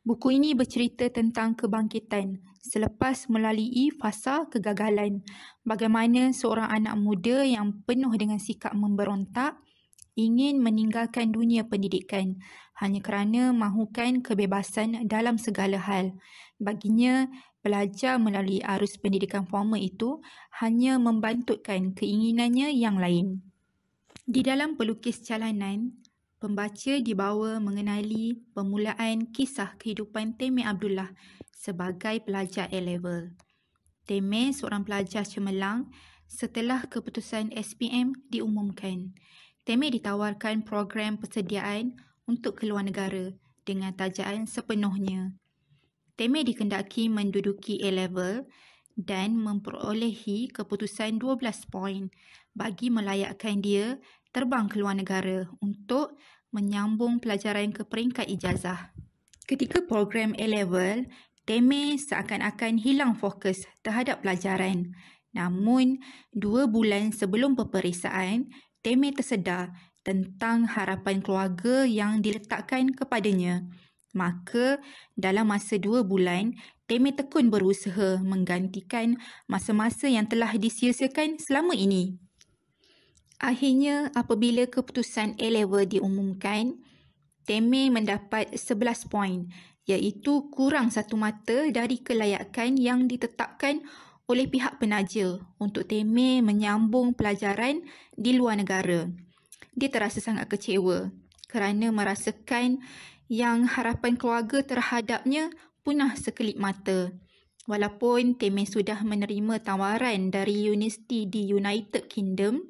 Buku ini bercerita tentang kebangkitan selepas melalui fasa kegagalan. Bagaimana seorang anak muda yang penuh dengan sikap memberontak ingin meninggalkan dunia pendidikan hanya kerana mahukan kebebasan dalam segala hal. Baginya, belajar melalui arus pendidikan formal itu hanya membantutkan keinginannya yang lain. Di dalam pelukis jalanan, pembaca di bawah mengenali permulaan kisah kehidupan Teme Abdullah sebagai pelajar A-level. Teme seorang pelajar cemerlang setelah keputusan SPM diumumkan. Teme ditawarkan program persediaan untuk keluar negara dengan tajaan sepenuhnya. Teme dikendaki menduduki A-level dan memperolehi keputusan 12 poin bagi melayakkan dia terbang ke luar negara untuk menyambung pelajaran ke peringkat ijazah. Ketika program A-Level, Teme seakan-akan hilang fokus terhadap pelajaran. Namun, dua bulan sebelum peperiksaan, Teme tersedar tentang harapan keluarga yang diletakkan kepadanya. Maka, dalam masa dua bulan, Teme tekun berusaha menggantikan masa-masa yang telah disiasakan selama ini. Akhirnya, apabila keputusan A-level diumumkan, Teme mendapat 11 poin, iaitu kurang satu mata dari kelayakan yang ditetapkan oleh pihak penaja untuk Teme menyambung pelajaran di luar negara. Dia terasa sangat kecewa kerana merasakan yang harapan keluarga terhadapnya punah sekelip mata. Walaupun Teme sudah menerima tawaran dari universiti di United Kingdom,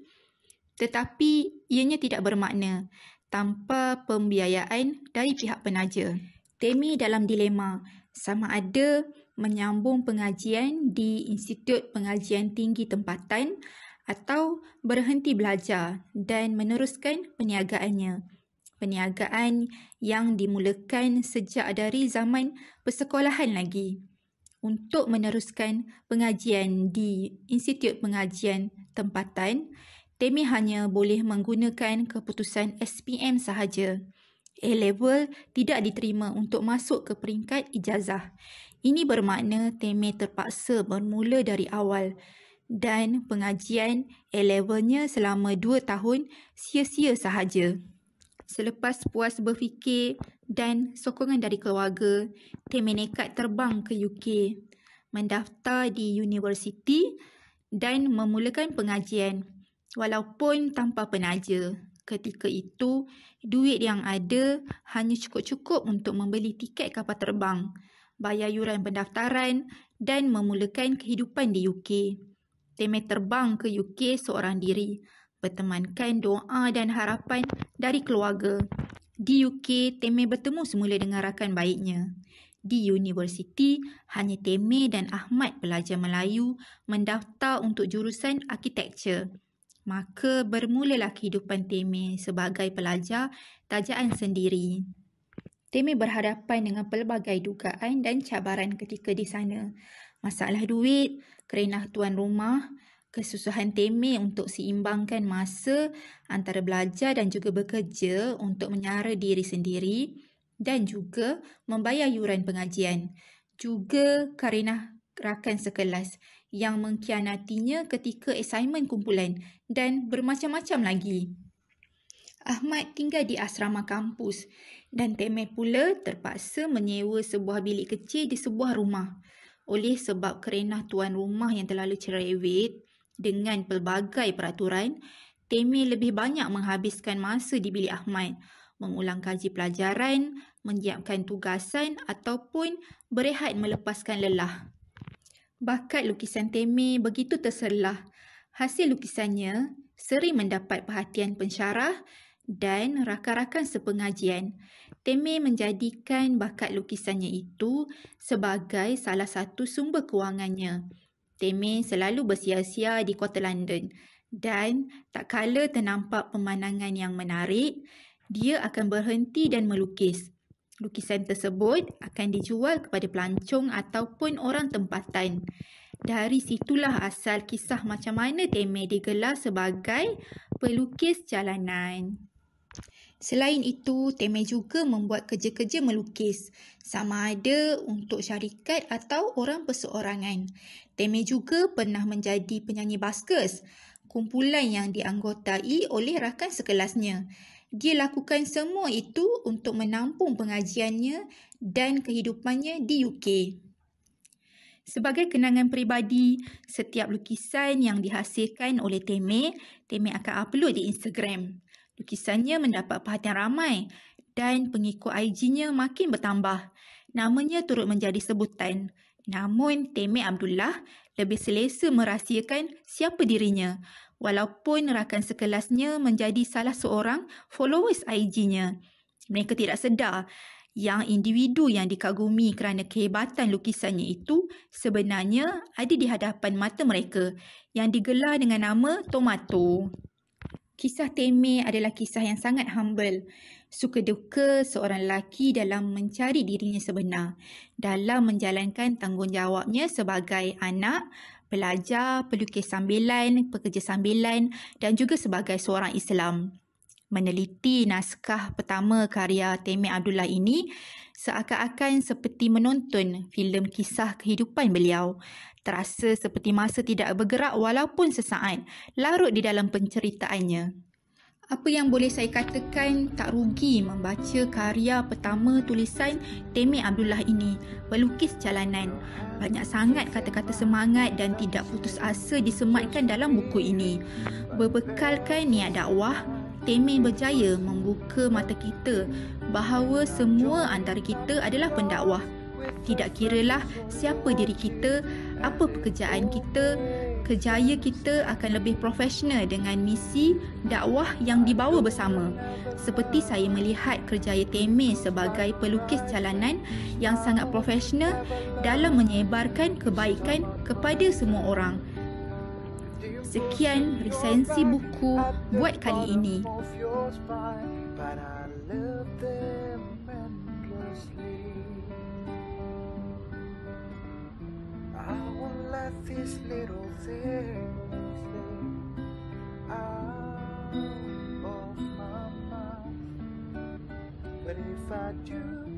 tetapi ianya tidak bermakna tanpa pembiayaan dari pihak penaja. Temi dalam dilema sama ada menyambung pengajian di Institut Pengajian Tinggi Tempatan atau berhenti belajar dan meneruskan perniagaannya. Perniagaan yang dimulakan sejak dari zaman persekolahan lagi untuk meneruskan pengajian di Institut Pengajian Tempatan Temi hanya boleh menggunakan keputusan SPM sahaja. A-level tidak diterima untuk masuk ke peringkat ijazah. Ini bermakna Temi terpaksa bermula dari awal dan pengajian A-levelnya selama 2 tahun sia-sia sahaja. Selepas puas berfikir dan sokongan dari keluarga, Temi nekat terbang ke UK, mendaftar di universiti dan memulakan pengajian walaupun tanpa penaja. Ketika itu, duit yang ada hanya cukup-cukup untuk membeli tiket kapal terbang, bayar yuran pendaftaran dan memulakan kehidupan di UK. Teme terbang ke UK seorang diri, bertemankan doa dan harapan dari keluarga. Di UK, Teme bertemu semula dengan rakan baiknya. Di universiti, hanya Teme dan Ahmad pelajar Melayu mendaftar untuk jurusan arkitektur. Maka bermulalah kehidupan Teme sebagai pelajar tajaan sendiri. Teme berhadapan dengan pelbagai dugaan dan cabaran ketika di sana. Masalah duit, kerenah tuan rumah, kesusahan Teme untuk seimbangkan masa antara belajar dan juga bekerja untuk menyara diri sendiri dan juga membayar yuran pengajian. Juga kerenah rakan sekelas yang mengkhianatinya ketika assignment kumpulan dan bermacam-macam lagi. Ahmad tinggal di asrama kampus dan Temel pula terpaksa menyewa sebuah bilik kecil di sebuah rumah. Oleh sebab kerenah tuan rumah yang terlalu cerewet dengan pelbagai peraturan, Temel lebih banyak menghabiskan masa di bilik Ahmad mengulang kaji pelajaran, menyiapkan tugasan ataupun berehat melepaskan lelah bakat lukisan Teme begitu terselah. Hasil lukisannya sering mendapat perhatian pensyarah dan rakan-rakan sepengajian. Teme menjadikan bakat lukisannya itu sebagai salah satu sumber kewangannya. Teme selalu bersia-sia di kota London dan tak kala ternampak pemandangan yang menarik, dia akan berhenti dan melukis. Lukisan tersebut akan dijual kepada pelancong ataupun orang tempatan. Dari situlah asal kisah macam mana Teme digelar sebagai pelukis jalanan. Selain itu, Teme juga membuat kerja-kerja melukis sama ada untuk syarikat atau orang perseorangan. Teme juga pernah menjadi penyanyi baskes, kumpulan yang dianggotai oleh rakan sekelasnya dia lakukan semua itu untuk menampung pengajiannya dan kehidupannya di UK. Sebagai kenangan peribadi, setiap lukisan yang dihasilkan oleh Teme, Teme akan upload di Instagram. Lukisannya mendapat perhatian ramai dan pengikut IG-nya makin bertambah. Namanya turut menjadi sebutan. Namun, Teme Abdullah lebih selesa merahsiakan siapa dirinya walaupun rakan sekelasnya menjadi salah seorang followers IG-nya. Mereka tidak sedar yang individu yang dikagumi kerana kehebatan lukisannya itu sebenarnya ada di hadapan mata mereka yang digelar dengan nama Tomato. Kisah Teme adalah kisah yang sangat humble. Suka duka seorang lelaki dalam mencari dirinya sebenar, dalam menjalankan tanggungjawabnya sebagai anak, pelajar, pelukis sambilan, pekerja sambilan dan juga sebagai seorang Islam. Meneliti naskah pertama karya Temi Abdullah ini seakan-akan seperti menonton filem kisah kehidupan beliau. Terasa seperti masa tidak bergerak walaupun sesaat larut di dalam penceritaannya. Apa yang boleh saya katakan tak rugi membaca karya pertama tulisan Temi Abdullah ini, pelukis jalanan. Banyak sangat kata-kata semangat dan tidak putus asa disematkan dalam buku ini. Berbekalkan niat dakwah, Temi berjaya membuka mata kita bahawa semua antara kita adalah pendakwah. Tidak kiralah siapa diri kita, apa pekerjaan kita, kejaya kita akan lebih profesional dengan misi dakwah yang dibawa bersama. Seperti saya melihat kerjaya Teme sebagai pelukis jalanan yang sangat profesional dalam menyebarkan kebaikan kepada semua orang. Sekian resensi buku buat kali ini. about this little things out of my mouth. But if I do,